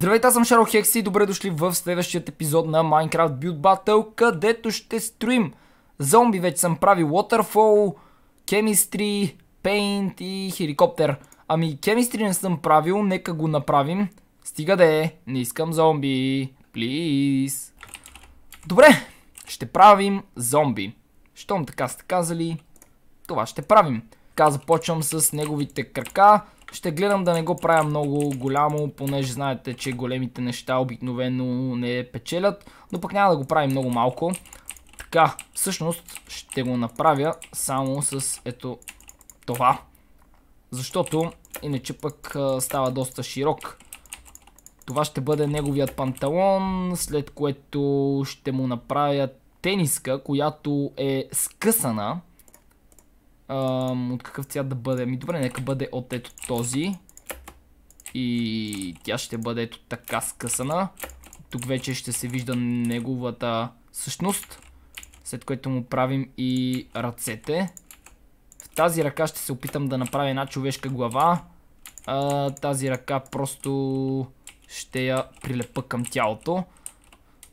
Здравейте, аз съм Шаро Хекси и добре дошли в следващият епизод на Minecraft Build Battle, където ще строим зомби. Вече съм правил Waterfall, Chemistry, Paint и Хеликоптер. Ами Chemistry не съм правил, нека го направим. Стига да е, не искам зомби. Плиз. Добре, ще правим зомби. Щом така сте казали, това ще правим. Така започвам с неговите крака. Ще гледам да не го правя много голямо, понеже знаете, че големите неща обикновено не печелят, но пък няма да го правим много малко. Така, всъщност ще го направя само с ето това. Защото иначе пък става доста широк. Това ще бъде неговият панталон, след което ще му направя тениска, която е скъсана от какъв цвят да бъде? Ми добре, нека бъде от ето този. И тя ще бъде ето така скъсана. Тук вече ще се вижда неговата същност. След което му правим и ръцете. В тази ръка ще се опитам да направя една човешка глава. А, тази ръка просто ще я прилепа към тялото.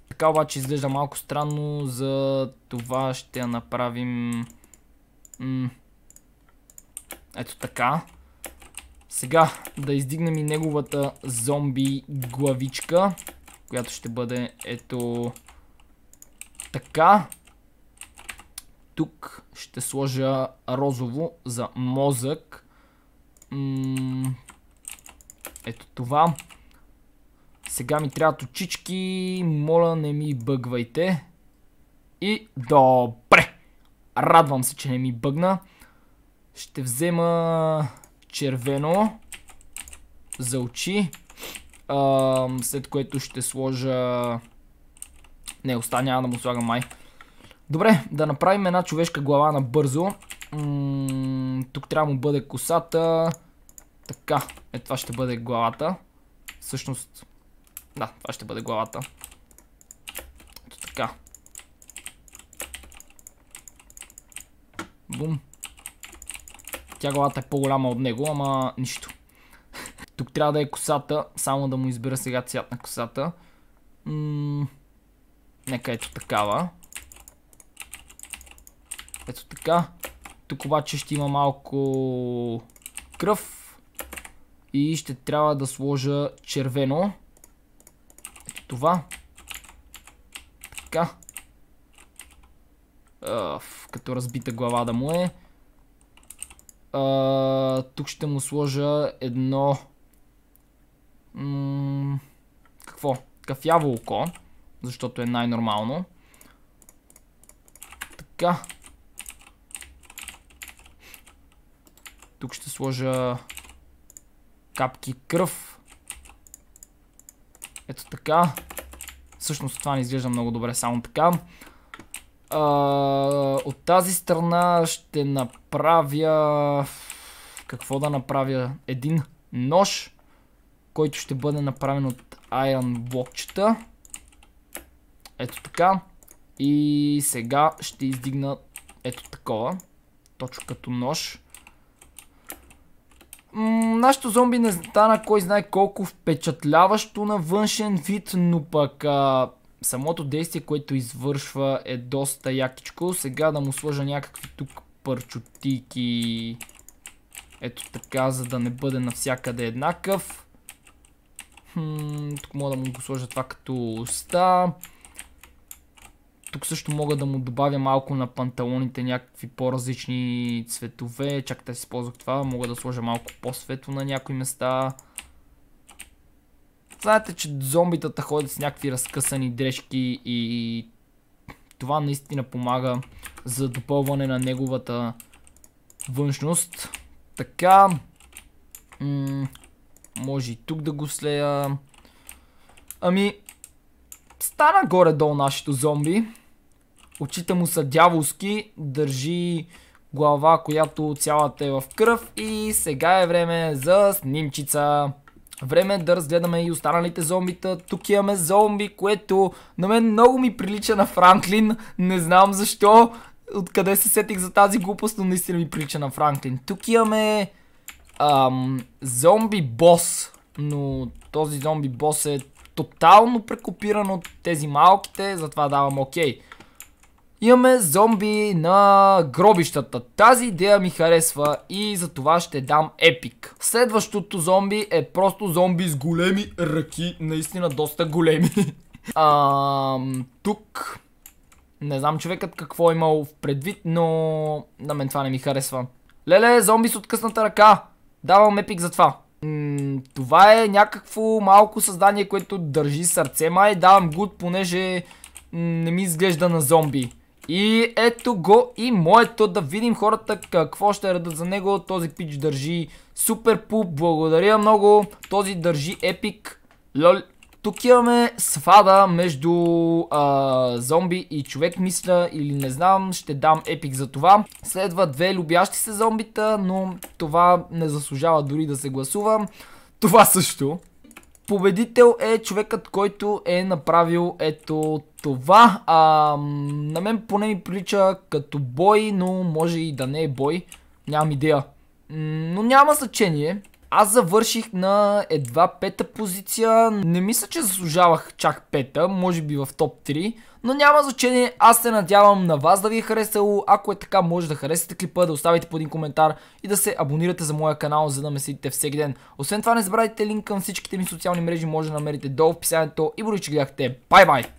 Така обаче изглежда малко странно, за това ще я направим... М ето така. Сега да издигнем и неговата зомби главичка, която ще бъде ето така. Тук ще сложа розово за мозък. ето това. Сега ми трябват очички, моля не ми бъгвайте. И добре! Радвам се, че не ми бъгна. Ще взема червено за очи. А, след което ще сложа... Не, остане, няма да му слагам май. Добре, да направим една човешка глава набързо. тук трябва да му бъде косата. Така, е това ще бъде главата. Всъщност, да, това ще бъде главата. Ето така. Бум. Тя главата е по-голяма от него, ама нищо. Тук трябва да е косата, само да му избира сега цвят на косата. Нека ето такава. Ето така. Тук обаче ще има малко кръв. И ще трябва да сложа червено. Ето това. Така. като разбита глава да му е тук ще му сложа едно... какво? Кафяво око, защото е най-нормално. Така. Тук ще сложа капки кръв. Ето така. Всъщност това не изглежда много добре, само така. А, от тази страна ще направя... Какво да направя? Един нож, който ще бъде направен от Iron блокчета. Ето така. И сега ще издигна ето такова. Точно като нож. нашето зомби не стана кой знае колко впечатляващо на външен вид, но пък а, самото действие, което извършва е доста якичко. Сега да му сложа някакви тук парчотики. Ето така, за да не бъде навсякъде еднакъв. Хм, тук мога да му го сложа това като уста. Тук също мога да му добавя малко на панталоните някакви по-различни цветове. Чакайте, да си използвах това. Мога да сложа малко по-светло на някои места. Знаете, че зомбитата ходят с някакви разкъсани дрежки и това наистина помага за допълване на неговата външност. Така, може и тук да го слея. Ами, стана горе-долу нашето зомби. Очите му са дяволски, държи глава, която цялата е в кръв и сега е време за снимчица. Време е да разгледаме и останалите зомбита. Тук имаме зомби, което на мен много ми прилича на Франклин. Не знам защо. Откъде се сетих за тази глупост, но наистина ми прилича на Франклин. Тук имаме... Ам, зомби бос. Но този зомби бос е тотално прекопиран от тези малките, затова давам окей. Okay. Имаме зомби на гробищата. Тази идея ми харесва и за това ще дам епик. Следващото зомби е просто зомби с големи ръки. Наистина доста големи. Аммм... тук... Не знам човекът какво е имал в предвид, но на мен това не ми харесва. Леле, зомби с откъсната ръка! Давам епик за това. Ммм... това е някакво малко създание, което държи сърце май. Давам гуд, понеже не ми изглежда на зомби. И ето го и моето да видим хората какво ще редат за него. Този пич държи супер пуп, благодаря много. Този държи епик. Лол. Тук имаме свада между а, зомби и човек, мисля, или не знам, ще дам епик за това. Следва две любящи се зомбита, но това не заслужава дори да се гласувам. Това също. Победител е човекът, който е направил ето това. А, на мен поне ми прилича като бой, но може и да не е бой. Нямам идея. Но няма значение. Аз завърших на едва пета позиция. Не мисля, че заслужавах чак пета, може би в топ 3. Но няма значение, аз се надявам на вас да ви е харесало. Ако е така, може да харесате клипа, да оставите по един коментар и да се абонирате за моя канал, за да ме следите всеки ден. Освен това, не забравяйте линк към всичките ми социални мрежи, може да намерите долу в описанието и бори, че гледахте. Бай-бай!